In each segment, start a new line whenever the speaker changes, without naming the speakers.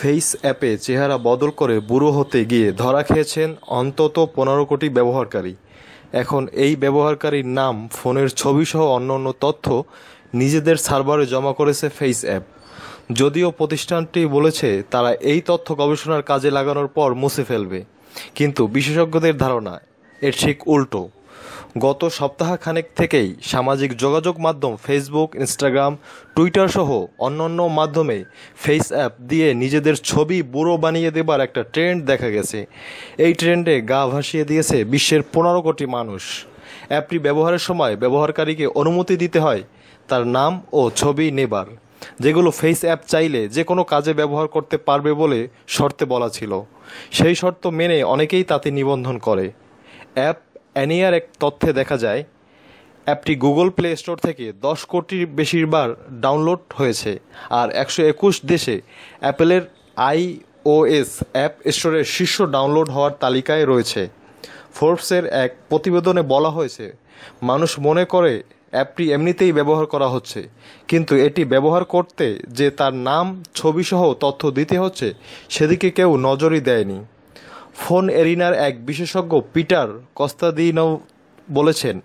face অ্যাপে চেহারা বদল করে বুড়ো হতে গিয়ে ধরা খেয়েছেন অন্তত পনেরো কোটি ব্যবহারকারী এখন এই ব্যবহারকারীর নাম ফোনের ছবিসহ অন্য অন্য তথ্য নিজেদের সার্ভারে জমা করেছে ফেস অ্যাপ যদিও প্রতিষ্ঠানটি বলেছে তারা এই তথ্য গবেষণার কাজে লাগানোর পর মুছে ফেলবে কিন্তু বিশেষজ্ঞদের ধারণা এর ঠিক উল্টো গত সপ্তাহখানেক থেকেই সামাজিক যোগাযোগ মাধ্যম ফেসবুক ইনস্টাগ্রাম টুইটার সহ অন্যান্য মাধ্যমে ফেস অ্যাপ দিয়ে নিজেদের ছবি বুড়ো বানিয়ে দেবার একটা ট্রেন্ড দেখা গেছে এই ট্রেন্ডে গা ভাসিয়ে দিয়েছে বিশ্বের পনেরো কোটি মানুষ অ্যাপটি ব্যবহারের সময় ব্যবহারকারীকে অনুমতি দিতে হয় তার নাম ও ছবি নেবার যেগুলো ফেস অ্যাপ চাইলে যে কোনো কাজে ব্যবহার করতে পারবে বলে শর্তে বলা ছিল সেই শর্ত মেনে অনেকেই তাতে নিবন্ধন করে অ্যাপ অ্যানিয়ার এক তথ্যে দেখা যায় অ্যাপটি গুগল প্লে স্টোর থেকে দশ কোটির বেশিরবার ডাউনলোড হয়েছে আর একশো একুশ দেশে অ্যাপেলের আই এস অ্যাপ স্টোরের শীর্ষ ডাউনলোড হওয়ার তালিকায় রয়েছে ফোর্বসের এক প্রতিবেদনে বলা হয়েছে মানুষ মনে করে অ্যাপটি এমনিতেই ব্যবহার করা হচ্ছে কিন্তু এটি ব্যবহার করতে যে তার নাম ছবিসহ তথ্য দিতে হচ্ছে সেদিকে কেউ নজরই দেয়নি ফোন এরিনার এক বিশেষজ্ঞ পিটার কস্তাদিনও বলেছেন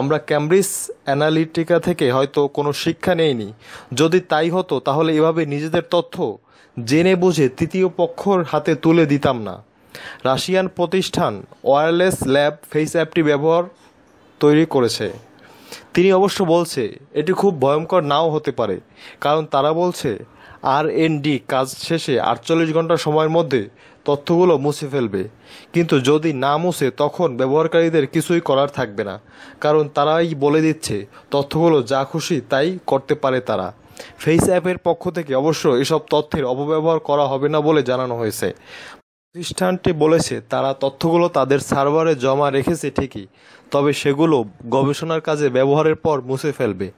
আমরা ক্যামব্রিজ অ্যানালিটিকা থেকে হয়তো কোনো শিক্ষা নেইনি যদি তাই হতো তাহলে এভাবে নিজেদের তথ্য জেনে বুঝে তৃতীয় পক্ষর হাতে তুলে দিতাম না রাশিয়ান প্রতিষ্ঠান ওয়্যারলেস ল্যাব ফেস অ্যাপটি ব্যবহার তৈরি করেছে তিনি অবশ্য বলছে এটি খুব ভয়ঙ্কর নাও হতে পারে কারণ তারা বলছে আরএনডি কাজ শেষে আটচল্লিশ ঘন্টা সময়ের মধ্যে তথ্যগুলো মুছে ফেলবে কিন্তু যদি না মুছে তখন ব্যবহারকারীদের কিছুই করার থাকবে না কারণ তারাই বলে দিচ্ছে তথ্যগুলো যা খুশি তাই করতে পারে তারা ফেস অ্যাপের পক্ষ থেকে অবশ্য এসব তথ্যের অপব্যবহার করা হবে না বলে জানানো হয়েছে প্রতিষ্ঠানটি বলেছে তারা তথ্যগুলো তাদের সার্ভারে জমা রেখেছে ঠিকই তবে সেগুলো গবেষণার কাজে ব্যবহারের পর মুছে ফেলবে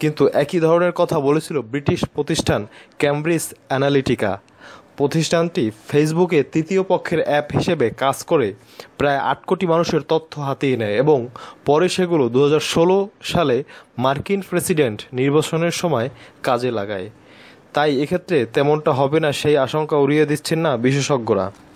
কিন্তু একই ধরনের কথা বলেছিল ব্রিটিশ প্রতিষ্ঠান ক্যামব্রিজ অ্যানালিটিকা প্রতিষ্ঠানটি ফেসবুকে তৃতীয় পক্ষের অ্যাপ হিসেবে কাজ করে প্রায় আট কোটি মানুষের তথ্য হাতিয়ে নেয় এবং পরে সেগুলো দু সালে মার্কিন প্রেসিডেন্ট নির্বাচনের সময় কাজে লাগায় তাই এক্ষেত্রে তেমনটা হবে না সেই আশঙ্কা উড়িয়ে দিচ্ছেন না বিশেষজ্ঞরা